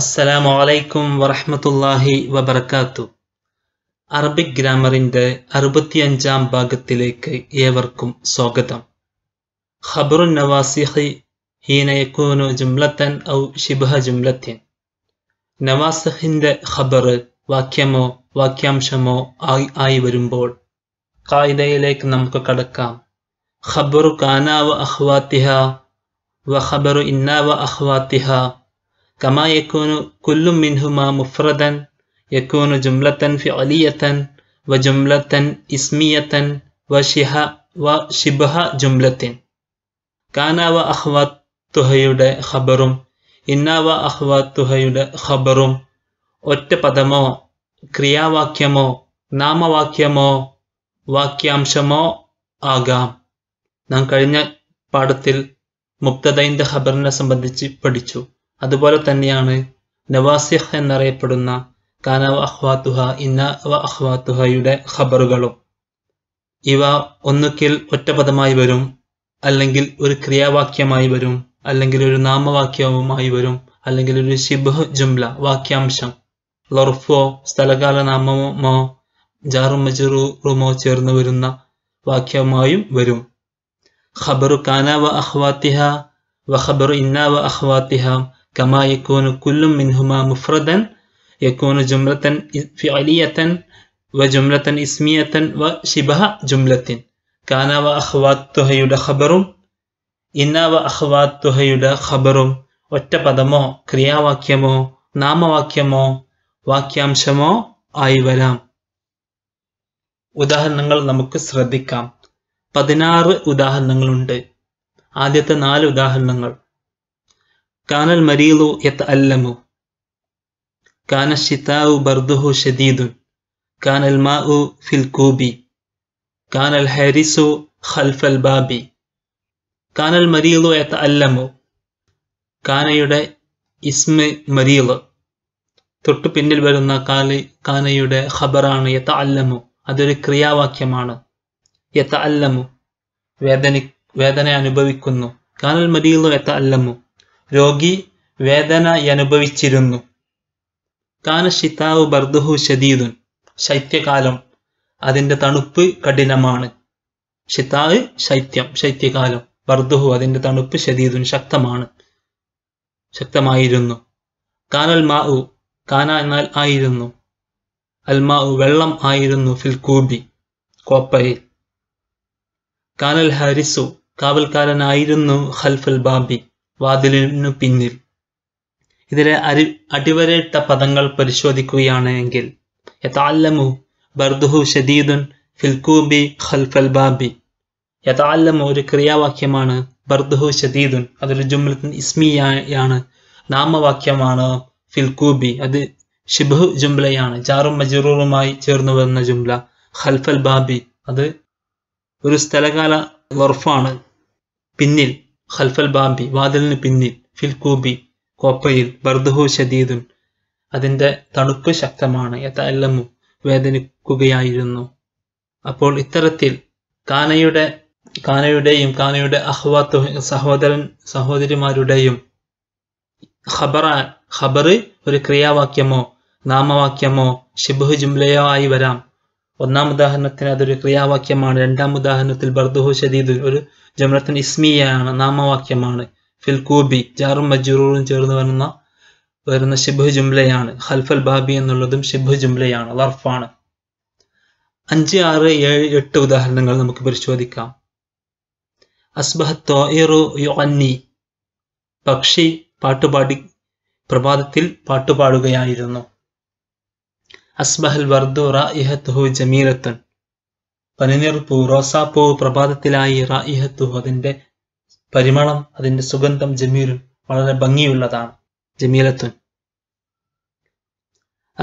അസ്സലാമു അലൈക്കും വറഹമത്തല്ലാഹി വബർക്കാത്തു അറബിക് ഗ്രാമറിൻ്റെ അറുപത്തിയഞ്ചാം ഭാഗത്തിലേക്ക് ഏവർക്കും സ്വാഗതം ഖബറുൻ നവാസിഹി ഹീനയക്കൂനു ജുംലത്തൻ ഔ ഷിബഹ ജുംലത്തിൻ നവാസിഹിൻ്റെ ഖബർ വാക്യമോ വാക്യാംശമോ ആയി ആയി വരുമ്പോൾ കായിതയിലേക്ക് നമുക്ക് കടക്കാം ഖബറു കാനാവ അഹ്വാത്തിഹ വ ഖബറു ഇന്നാവ അഹ്വാത്തിഹ كما يكون كل منهما مفردا يكون جملة فعلية وجملة اسمية وشها وشبه جملة كان وأخواتهയുടെ ഖബറും ഇന്ന വ അഹ്വാത്തുഹയുടെ ഖബറും ഒറ്റ പദമോ ക്രിയാവാക്യമോ നാമവാക്യമോ വാക്യാംശമോ ആകാം നാം കഴിഞ്ഞ പാഠത്തിൽ മുക്തദൈൻ്റെ ഖബറിനെ സംബന്ധിച്ച് പഠിച്ചു അതുപോലെ തന്നെയാണ് നവാസിഹ് എന്നറിയപ്പെടുന്ന കാനവ അഹ്വാത്തുഹ ഇന്ന വ അഹ്വാത്തുഹയുടെ ഖബറുകളും ഇവ ഒന്നുകിൽ ഒറ്റപദമായി വരും അല്ലെങ്കിൽ ഒരു ക്രിയാവാക്യമായി വരും അല്ലെങ്കിൽ ഒരു നാമവാക്യവുമായി വരും അല്ലെങ്കിൽ ഒരു ശിബ് ജുംല വാക്യാംശം ലൊർഫോ സ്ഥലകാല നാമമോ ജാറും മജറൂറുമോ ചേർന്ന് വരുന്ന വാക്യമായും വരും ഖബറു കാനവ അഹ്വാത്തിഹ വ ഖബറു ഇന്ന അഹ്വാത്തിഹ كما يكون كل منهما مفردا يكون جملة فعلية وجملة اسمية وشبه جملة കാന വ അഹ്വാത്തുഹയുടെ ഖബറും ഇന്ന വ അഹ്വാത്തുഹയുടെ ഖബറും ഒറ്റ പദമോ ക്രിയാവാക്യമോ നാമവാക്യമോ വാക്യാംശമോ ആയി വരാം ഉദാഹരണങ്ങൾ നമുക്ക് ശ്രദ്ധിക്കാം പതിനാറ് ഉദാഹരണങ്ങളുണ്ട് ആദ്യത്തെ നാല് ഉദാഹരണങ്ങൾ كان المريض يتألم كان الشتاء برده شديد كان الماء في കാനൽ كان ഖൽഫൽ ബാബി കാനൽ മരീലു المريض يتألم കാനയുടെ ഇസ്മ മരീള് തൊട്ടു പിന്നിൽ വരുന്ന കാലി കാനയുടെ ഖബറാണ് യത്ത അല്ലമു അതൊരു ക്രിയാവാക്യമാണ് യത്ത അല്ലമു വേദന വേദന അനുഭവിക്കുന്നു കാനൽ മരീലു യത്ത അല്ലമു രോഗി അനുഭവിച്ചിരുന്നു കാന ശിതാവ് ബർദുഹു ഷദീദുൻ ശൈത്യകാലം അതിൻ്റെ തണുപ്പ് കഠിനമാണ് ഷിതാവ് ശൈത്യം ശൈത്യകാലം ബർദുഹു അതിൻ്റെ തണുപ്പ് ഷദീദുൻ ശക്തമാണ് ശക്തമായിരുന്നു കാനൽ മാവു കാന എന്നാൽ ആയിരുന്നു അൽമാഉ വെള്ളം ആയിരുന്നു ഫിൽകൂബി കോപ്പയിൽ കാനൽ ഹാരിസു കാവൽക്കാരനായിരുന്നു ഖൽഫൽ ബാബി വാതിലിനു പിന്നിൽ ഇതിലെ അരി അടിവരയിട്ട പദങ്ങൾ പരിശോധിക്കുകയാണ് എങ്കിൽ യഥാല്ലമു ബർദുഹു ഷദീദുൻ ഫിൽക്കൂബി ഖൽഫൽ ബാബി യഥാല്ലമു ഒരു ക്രിയാവാക്യമാണ് ബർദുഹു ഷദീദുൻ അതൊരു ജുംലത്തിൻ ഇസ്മിയാണ് നാമവാക്യമാണ് ഫിൽക്കൂബി അത് ഷിബു ജുംലയാണ് ജാറും മജറൂറുമായി ചേർന്നു വരുന്ന ജുംല ഖൽഫൽ ബാബി അത് ഒരു സ്ഥലകാല വർഫാണ് പിന്നിൽ ഖൽഫൽ ബാബി വാതിലിന് പിന്നിൽ ഫിൽകൂബി കോപ്പയിൽ ബർദുഹു ഷദീദുൻ അതിൻ്റെ തണുപ്പ് ശക്തമാണ് യഥല്ലമു വേദനിക്കുകയായിരുന്നു അപ്പോൾ ഇത്തരത്തിൽ കാനയുടെ കാനയുടെയും കാനയുടെ അഹ്വാത്ത് സഹോദരൻ സഹോദരിമാരുടെയും ഖബറ ഖബറ് ഒരു ക്രിയാവാക്യമോ നാമവാക്യമോ ഷിബുഹ് ജുംലയോ ആയി വരാം ഒന്നാം ഉദാഹരണത്തിന് അതൊരു ക്രിയാവാക്യമാണ് രണ്ടാം ഉദാഹരണത്തിൽ ബർദുഹു ഷദീദ് ഒരു ജമറത്തൻ ഇസ്മിയാണ് നാമവാക്യമാണ് ഫിൽകൂബി ജാറും മജൂറും ചേർന്ന് വരുന്ന വരുന്ന ഷിബു ജുംലയാണ് ഹൽഫൽ ബാബി എന്നുള്ളതും ഷിബു ജുംലയാണ് ലർഫാണ് അഞ്ച് ആറ് ഏഴ് എട്ട് ഉദാഹരണങ്ങൾ നമുക്ക് പരിശോധിക്കാം അസ്ബഹത്തോറുന്നി പക്ഷി പാട്ടുപാടി പ്രഭാതത്തിൽ പാട്ടുപാടുകയായിരുന്നു അസ്ബഹൽ വർദു റായിഹത്തുഹു ജമീലത്തുൻ പനിനീർപ്പൂ റോസാപ്പൂ പ്രഭാതത്തിലായി റായിഹത്തുഹു അതിൻ്റെ പരിമളം അതിൻ്റെ സുഗന്ധം ജമീൽ വളരെ ഭംഗിയുള്ളതാണ് ജമീലത്തുൻ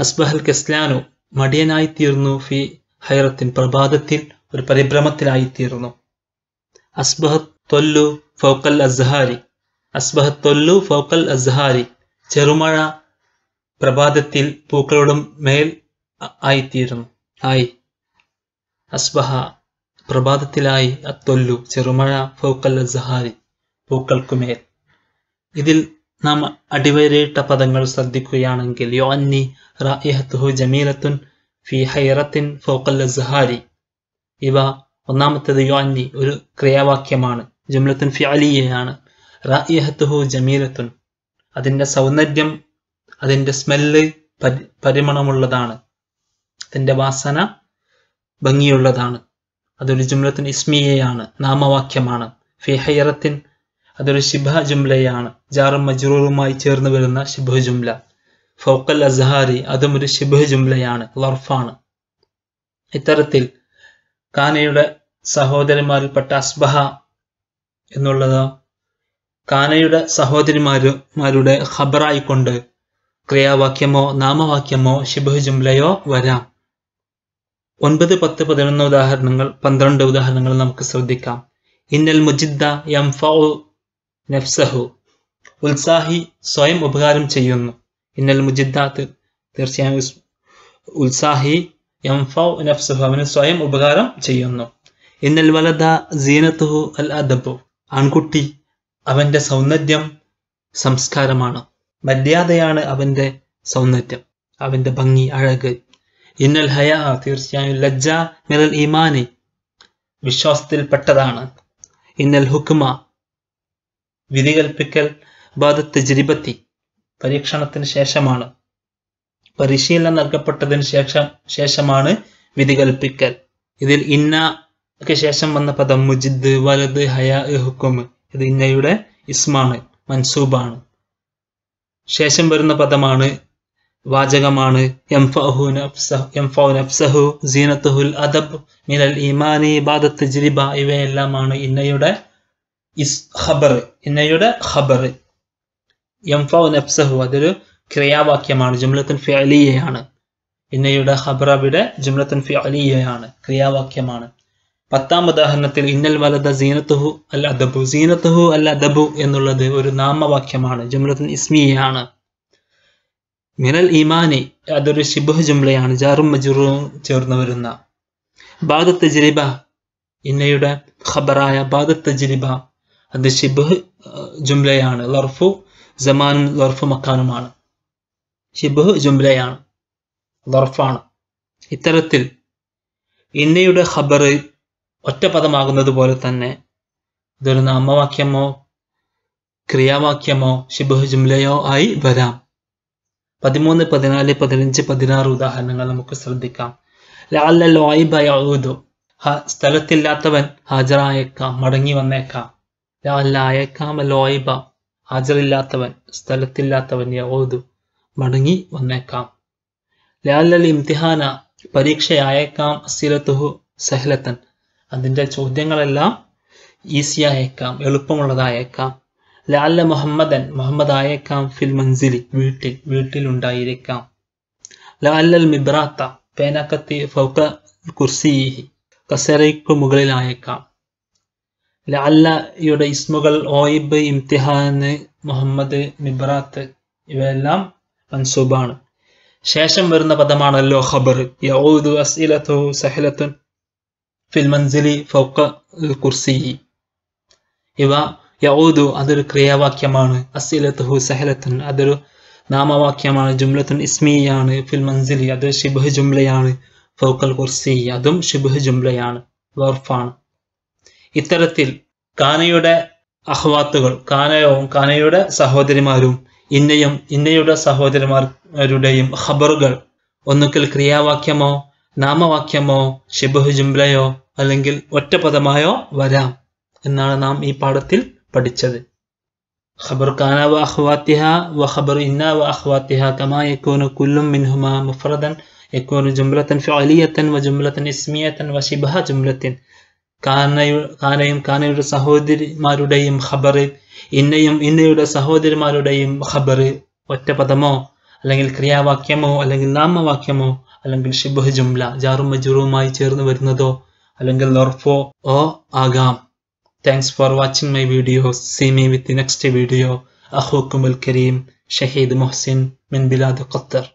അസ്ബഹൽ കെസ്ലാനു തീർന്നു ഫി ഹൈറത്തിൻ പ്രഭാതത്തിൽ ഒരു പരിഭ്രമത്തിലായി തീർന്നു അസ്ബഹ തൊല്ലു ഫൗക്കൽ അസ്ഹാരി തൊല്ലു ഫൗക്കൽ അസ്ഹാരി ചെറുമഴ പ്രഭാതത്തിൽ പൂക്കളോടും മേൽ ആയിത്തീരുന്നു ആയി അസ്ബഹ പ്രഭാതത്തിലായി അത്തൊല്ലു ചെറുമഴ ഫൗക്കൽ സഹാരി പൂക്കൾക്കുമേൽ ഇതിൽ നാം അടിവരയിട്ട പദങ്ങൾ ശ്രദ്ധിക്കുകയാണെങ്കിൽ യോഅന്നി റായിഹത്തുഹു ജമീലത്തുൻ ഫി ഹൈറത്തിൻ ഫോക്കൽ സഹാരി ഇവ ഒന്നാമത്തേത് യോഅന്നി ഒരു ക്രിയാവാക്യമാണ് ജുംലത്തുൻ ഫി അലിയയാണ് റായിഹത്തുഹു ജമീലത്തുൻ അതിൻ്റെ സൗന്ദര്യം അതിൻ്റെ സ്മെല്ല് പരിമണമുള്ളതാണ് പ്രദേശത്തിൻ്റെ വാസന ഭംഗിയുള്ളതാണ് അതൊരു ജുംലത്തിൻ ഇസ്മിയയാണ് നാമവാക്യമാണ് ഫിഹയറത്തിൻ അതൊരു ശിബ ജുംലയാണ് ജാറും മജ്റൂറുമായി ചേർന്ന് വരുന്ന ശിബ് ജുംല ഫോക്കൽ അസ്ഹാരി അതും ഒരു ശിബ് ജുംലയാണ് ലർഫാണ് ഇത്തരത്തിൽ കാനയുടെ സഹോദരന്മാരിൽപ്പെട്ട അസ്ബഹ എന്നുള്ളത് കാനയുടെ സഹോദരിമാരുമാരുടെ ഖബറായിക്കൊണ്ട് ക്രിയാവാക്യമോ നാമവാക്യമോ ശിബ് ജുംലയോ വരാം ഒൻപത് പത്ത് പതിനൊന്ന് ഉദാഹരണങ്ങൾ പന്ത്രണ്ട് ഉദാഹരണങ്ങൾ നമുക്ക് ശ്രദ്ധിക്കാം ഇന്നൽ മുജിദ്ദ നഫ്സഹു ഉത്സാഹി സ്വയം ഉപകാരം ചെയ്യുന്നു ഇന്നൽ മുജിദ്ദ തീർച്ചയായും ഉത്സാഹി യംഫൗ നഫ്സഹു അവന് സ്വയം ഉപകാരം ചെയ്യുന്നു ഇന്നൽ വലദ ജീനത്തുഹു അൽ അദബു ആൺകുട്ടി അവന്റെ സൗന്ദര്യം സംസ്കാരമാണ് മര്യാദയാണ് അവന്റെ സൗന്ദര്യം അവന്റെ ഭംഗി അഴക് ഇന്നൽ ഹയാ തീർച്ചയായും ലജ്ജ മിനൽ ഈമാനി പെട്ടതാണ് ഇന്നൽ ഹുക്കുമ വിധികൽപ്പിക്കൽ ബാധത്ത് ജിരിപത്തി പരീക്ഷണത്തിന് ശേഷമാണ് പരിശീലനം നൽകപ്പെട്ടതിന് ശേഷം ശേഷമാണ് വിധികൽപ്പിക്കൽ കൽപ്പിക്കൽ ഇതിൽ ഒക്കെ ശേഷം വന്ന പദം മുജിദ് വലത് ഹയാ ഹുക്കും ഇത് ഇന്നയുടെ ഇസ്മാണ് മൻസൂബാണ് ശേഷം വരുന്ന പദമാണ് വാചകമാണ് ഇവയെല്ലാമാണ് ഇന്നയുടെ ഇസ് ഇന്നയുടെ അതൊരു ക്രിയാവാക്യമാണ് ജുംലത്തുൻ ഫിഅലിയയാണ് ഇന്നയുടെ ഖബർ അവിടെ ജുംലത്തുൻ ഫിഅലിയയാണ് ക്രിയാവാക്യമാണ് പത്താം ഉദാഹരണത്തിൽ ഇന്നൽ വലത സീനത്തുഹു അൽ അദബു സീനത്തുഹു അൽ അദബു എന്നുള്ളത് ഒരു നാമവാക്യമാണ് ജുംലത്തുൻ ഇസ്മിയാണ് മിനൽ ഇമാനി അതൊരു ശിബുഹ ജുംലയാണ് ജാറും മജുറും ചേർന്ന് വരുന്ന ബാദത്ത് ജലിബ ഇന്നയുടെ ഖബറായ ബാദത്ത് ജലിബ അത് ശിബുഹ് ജുംലയാണ് ലർഫു ജമാനും ലർഫു മക്കാനുമാണ് ഷിബുഹ് ജുംലയാണ് ലർഫാണ് ഇത്തരത്തിൽ ഇന്നയുടെ ഖബർ ഒറ്റ പദമാകുന്നത് പോലെ തന്നെ ഇതൊരു നാമവാക്യമോ ക്രിയാവാക്യമോ ഷിബുഹ് ജുംലയോ ആയി വരാം പതിമൂന്ന് പതിനാല് പതിനഞ്ച് പതിനാറ് ഉദാഹരണങ്ങൾ നമുക്ക് ശ്രദ്ധിക്കാം ലാല ലോയിബ സ്ഥലത്തില്ലാത്തവൻ ഹാജറായേക്കാം മടങ്ങി വന്നേക്കാം ലാലായേക്കാം ലോയിബ ഹാജറില്ലാത്തവൻ സ്ഥലത്തില്ലാത്തവൻ യൗദു മടങ്ങി വന്നേക്കാം ലാലൽ ഇംതിഹാന പരീക്ഷയായേക്കാം സിലത്തുഹു സഹലത്തൻ അതിൻ്റെ ചോദ്യങ്ങളെല്ലാം ഈസിയായേക്കാം എളുപ്പമുള്ളതായേക്കാം لعل محمد محمد آيكام في المنزل ويتل ويتل اندى إيريكام لعل المبراتة پيناكتي فوق الكرسيه كسريك مغلل آيكام لعل يود اسمغل عويب امتحان محمد مبراتة يوالام منصوبان شاشم ورن قدمان اللو خبر يعود أسئلته سحلة في المنزل فوق الكرسي إذا യൗദു അതൊരു ക്രിയാവാക്യമാണ് അസീലത്തുഹു സഹലത്തൻ അതൊരു നാമവാക്യമാണ് ജുംലത്തുൻ ഇസ്മിയാണ് ഫിൽ മൻസിലി അത് ഷിബ് ജുംലയാണ് ഫോക്കൽ കുർസി അതും ഷിബ് ജുംലയാണ് വർഫാണ് ഇത്തരത്തിൽ കാനയുടെ അഹ്വാത്തുകൾ കാനയവും കാനയുടെ സഹോദരിമാരും ഇന്നയും ഇന്നയുടെ സഹോദരിമാരുടെയും ഖബറുകൾ ഒന്നുകിൽ ക്രിയാവാക്യമോ നാമവാക്യമോ ഷിബ് ജുംലയോ അല്ലെങ്കിൽ ഒറ്റപദമായോ വരാം എന്നാണ് നാം ഈ പാഠത്തിൽ പഠിച്ചത് ഖബർ കാന വ അഖ്വാത്തിഹ വ ഖബർ ഇന്ന വ അഖ്വാത്തിഹ കമാ യകൂനു കുല്ലും മിൻഹുമാ മുഫ്രദൻ യകൂനു ജുംലത്തൻ ഫഅലിയത്തൻ വ ജുംലത്തൻ ഇസ്മിയത്തൻ വ ശിബഹ ജുംലത്തിൻ കാനയും കാനയുടെ സഹോദരിമാരുടെയും ഖബർ ഇന്നയും ഇന്നയുടെ സഹോദരിമാരുടെയും ഖബർ ഒറ്റ പദമോ അല്ലെങ്കിൽ ക്രിയാവാക്യമോ അല്ലെങ്കിൽ നാമവാക്യമോ അല്ലെങ്കിൽ ഷിബുഹ് ജുംല ജാറും മജുറുമായി ചേർന്ന് വരുന്നതോ അല്ലെങ്കിൽ ലൊർഫോ ഓ ആകാം Thanks for watching my video. See me with the next video. أخوكم الكريم شهيد محسن من بلاد قطر